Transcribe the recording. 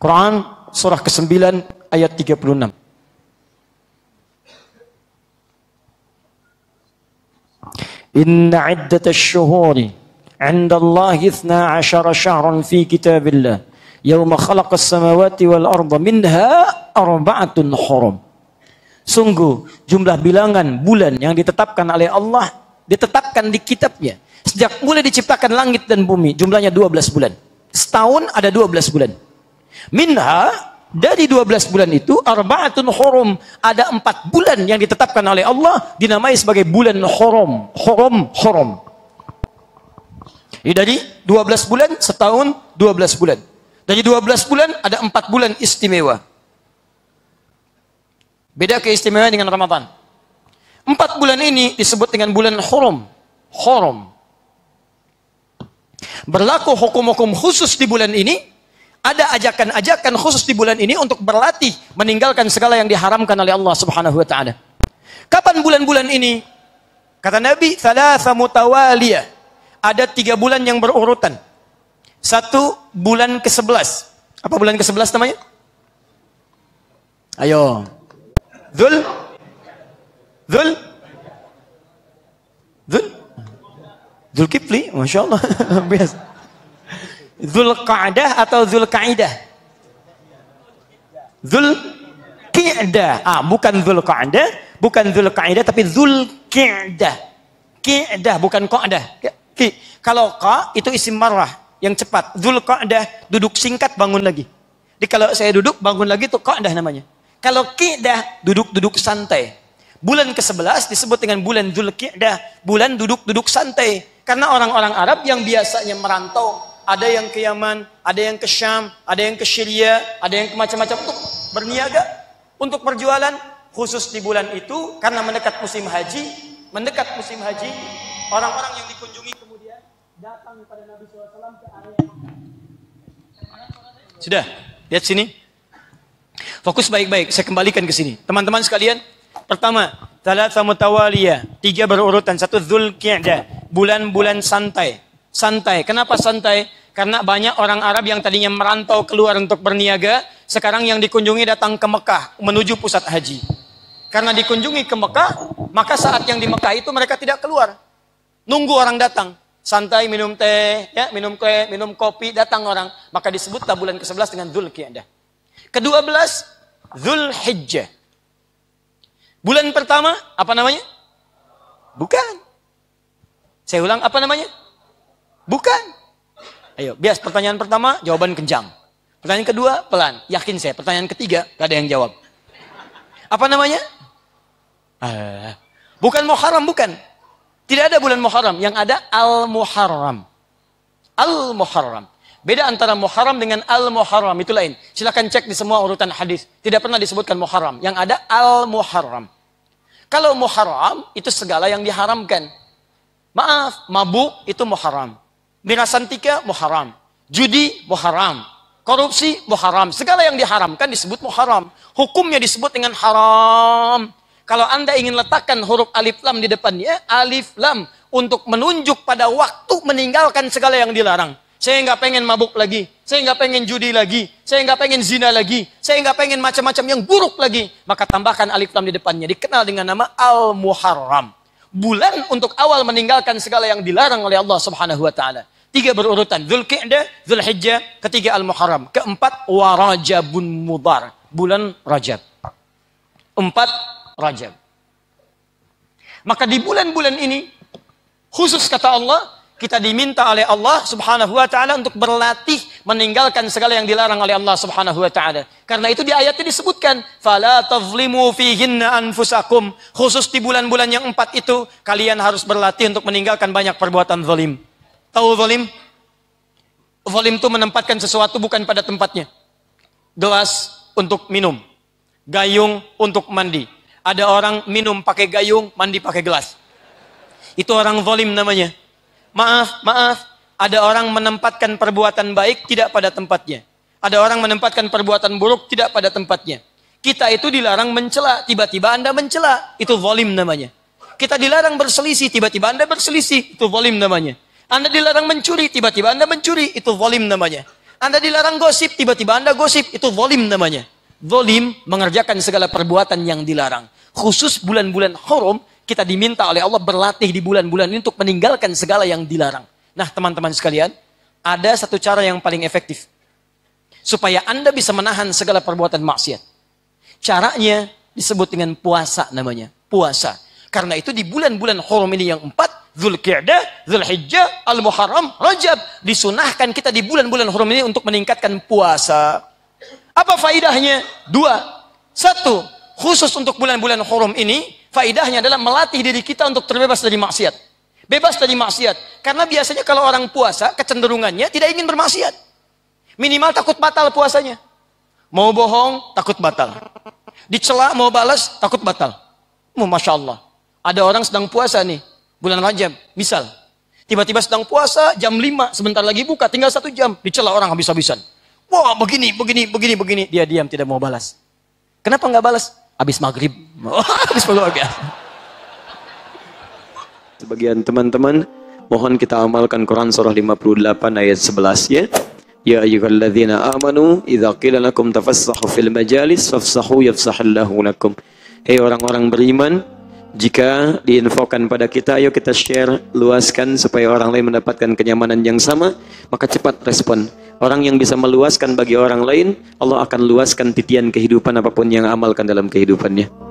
Quran surah ke-9 ayat 36. Inna iddatash shuhuri 'inda Allah 12 shahran fi kitabillah yauma khalaqas samawati wal arda minha arba'atun hurum. Sungguh jumlah bilangan bulan yang ditetapkan oleh Allah ditetapkan di kitabnya sejak mulai diciptakan langit dan bumi jumlahnya 12 bulan. Setahun ada 12 bulan. Minha dari 12 bulan itu arbaatun hurum ada empat bulan yang ditetapkan oleh Allah dinamai sebagai bulan hurum hurum hurum Jadi dari 12 bulan setahun 12 bulan dari 12 bulan ada empat bulan istimewa beda keistimewaan dengan Ramadan empat bulan ini disebut dengan bulan hurum hurum berlaku hukum-hukum khusus di bulan ini ada ajakan-ajakan khusus di bulan ini untuk berlatih meninggalkan segala yang diharamkan oleh Allah Subhanahu wa taala. Kapan bulan-bulan ini? Kata Nabi, "Tsalatsa mutawaliyah." Ada tiga bulan yang berurutan. Satu bulan ke-11. Apa bulan ke-11 namanya? Ayo. Dzul Dzul Dzul Dzulkifli, Masya Allah. Biasa. Zulqa'dah atau Zulqaidah? Zulqi'dah. Ah, bukan Zulqa'dah, bukan Zulqaidah tapi Zulqi'dah. Qi'dah bukan qa'dah. Ki. Kalau qa itu isim marah yang cepat. Zulqa'dah duduk singkat bangun lagi. Jadi kalau saya duduk bangun lagi itu qa'dah namanya. Kalau qi'dah duduk-duduk santai. Bulan ke-11 disebut dengan bulan Zulqi'dah, bulan duduk-duduk santai. Karena orang-orang Arab yang biasanya merantau ada yang ke Yaman, ada yang ke Syam, ada yang ke Syria, ada yang ke macam-macam untuk berniaga, untuk perjualan khusus di bulan itu karena mendekat musim haji, mendekat musim haji, orang-orang yang dikunjungi kemudian datang kepada Nabi SAW ke area Sudah, lihat sini. Fokus baik-baik, saya kembalikan ke sini. Teman-teman sekalian, pertama, Thalatha mutawaliyah, tiga berurutan, satu Dzulqa'dah, bulan-bulan santai. Santai. Kenapa santai? Karena banyak orang Arab yang tadinya merantau keluar untuk berniaga, sekarang yang dikunjungi datang ke Mekah menuju pusat haji. Karena dikunjungi ke Mekah, maka saat yang di Mekah itu mereka tidak keluar. Nunggu orang datang, santai minum teh, ya, minum kue, minum kopi, datang orang. Maka disebut bulan ke-11 dengan Dzulqa'dah. Ke-12 Hijjah. Bulan pertama apa namanya? Bukan. Saya ulang apa namanya? Bukan. Ayo, bias pertanyaan pertama, jawaban kencang. Pertanyaan kedua, pelan. Yakin saya. Pertanyaan ketiga, gak ada yang jawab. Apa namanya? Uh, bukan Muharram, bukan. Tidak ada bulan Muharram. Yang ada Al-Muharram. Al-Muharram. Beda antara Muharram dengan Al-Muharram. Itu lain. Silahkan cek di semua urutan hadis. Tidak pernah disebutkan Muharram. Yang ada Al-Muharram. Kalau Muharram, itu segala yang diharamkan. Maaf, mabuk itu Muharram tiga, muharam. Judi muharam. Korupsi muharam. Segala yang diharamkan disebut muharam. Hukumnya disebut dengan haram. Kalau Anda ingin letakkan huruf alif lam di depannya, alif lam untuk menunjuk pada waktu meninggalkan segala yang dilarang. Saya nggak pengen mabuk lagi. Saya nggak pengen judi lagi. Saya nggak pengen zina lagi. Saya nggak pengen macam-macam yang buruk lagi. Maka tambahkan alif lam di depannya. Dikenal dengan nama al-muharram bulan untuk awal meninggalkan segala yang dilarang oleh Allah Subhanahu wa taala. Tiga berurutan, Zulqa'dah, Zulhijjah, ketiga Al-Muharram, keempat Warajabun Mudar, bulan Rajab. Empat Rajab. Maka di bulan-bulan ini khusus kata Allah kita diminta oleh Allah Subhanahu wa taala untuk berlatih meninggalkan segala yang dilarang oleh Allah Subhanahu wa taala. Karena itu di ayatnya disebutkan, "Fala tazlimu fihinna anfusakum." Khusus di bulan-bulan yang empat itu, kalian harus berlatih untuk meninggalkan banyak perbuatan zalim. Tahu zalim? Zalim itu menempatkan sesuatu bukan pada tempatnya. Gelas untuk minum, gayung untuk mandi. Ada orang minum pakai gayung, mandi pakai gelas. Itu orang zalim namanya. Maaf, maaf, ada orang menempatkan perbuatan baik tidak pada tempatnya. Ada orang menempatkan perbuatan buruk tidak pada tempatnya. Kita itu dilarang mencela, tiba-tiba Anda mencela, itu zalim namanya. Kita dilarang berselisih, tiba-tiba Anda berselisih, itu zalim namanya. Anda dilarang mencuri, tiba-tiba Anda mencuri, itu zalim namanya. Anda dilarang gosip, tiba-tiba Anda gosip, itu zalim namanya. Zalim mengerjakan segala perbuatan yang dilarang. Khusus bulan-bulan haram, kita diminta oleh Allah berlatih di bulan-bulan ini untuk meninggalkan segala yang dilarang. Nah, teman-teman sekalian, ada satu cara yang paling efektif supaya Anda bisa menahan segala perbuatan maksiat. Caranya disebut dengan puasa namanya, puasa. Karena itu di bulan-bulan haram ini yang empat, Zulqa'dah, Zulhijjah, Al-Muharram, Rajab, disunahkan kita di bulan-bulan haram ini untuk meningkatkan puasa. Apa faidahnya? Dua. Satu, khusus untuk bulan-bulan haram ini, faidahnya adalah melatih diri kita untuk terbebas dari maksiat. Bebas dari maksiat. Karena biasanya kalau orang puasa, kecenderungannya tidak ingin bermaksiat. Minimal takut batal puasanya. Mau bohong, takut batal. Dicela, mau balas, takut batal. Oh, Masya Allah. Ada orang sedang puasa nih, bulan Rajab, misal. Tiba-tiba sedang puasa, jam 5, sebentar lagi buka, tinggal satu jam. Dicela orang habis-habisan. Wah, begini, begini, begini, begini. Dia diam, tidak mau balas. Kenapa nggak balas? Habis maghrib. Oh, habis maghrib. Sebagian teman-teman, mohon kita amalkan Quran surah 58 ayat 11 ya. يا أيها الذين آمنوا إذا قيل لكم تفسحوا في المجالس فافسحوا يفسح الله لكم Hei orang-orang beriman, jika diinfokan pada kita, ayo kita share, luaskan supaya orang lain mendapatkan kenyamanan yang sama, maka cepat respon. Orang yang bisa meluaskan bagi orang lain, Allah akan luaskan titian kehidupan apapun yang amalkan dalam kehidupannya.